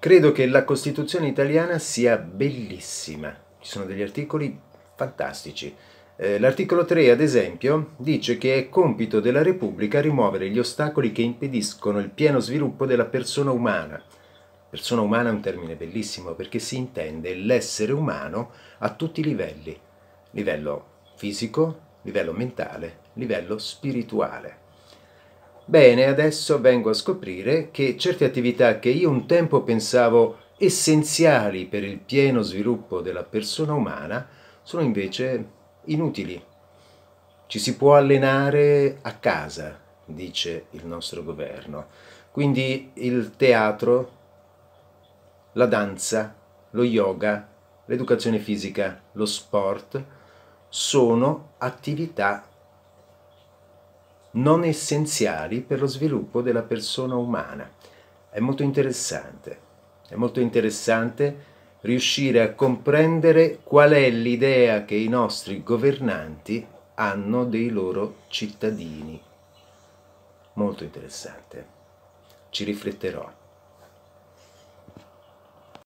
Credo che la Costituzione italiana sia bellissima, ci sono degli articoli fantastici. Eh, l'articolo 3, ad esempio, dice che è compito della Repubblica rimuovere gli ostacoli che impediscono il pieno sviluppo della persona umana. Persona umana è un termine bellissimo perché si intende l'essere umano a tutti i livelli, livello fisico, livello mentale, livello spirituale. Bene, adesso vengo a scoprire che certe attività che io un tempo pensavo essenziali per il pieno sviluppo della persona umana sono invece inutili. Ci si può allenare a casa, dice il nostro governo. Quindi il teatro, la danza, lo yoga, l'educazione fisica, lo sport sono attività non essenziali per lo sviluppo della persona umana. È molto interessante, è molto interessante riuscire a comprendere qual è l'idea che i nostri governanti hanno dei loro cittadini. Molto interessante. Ci rifletterò.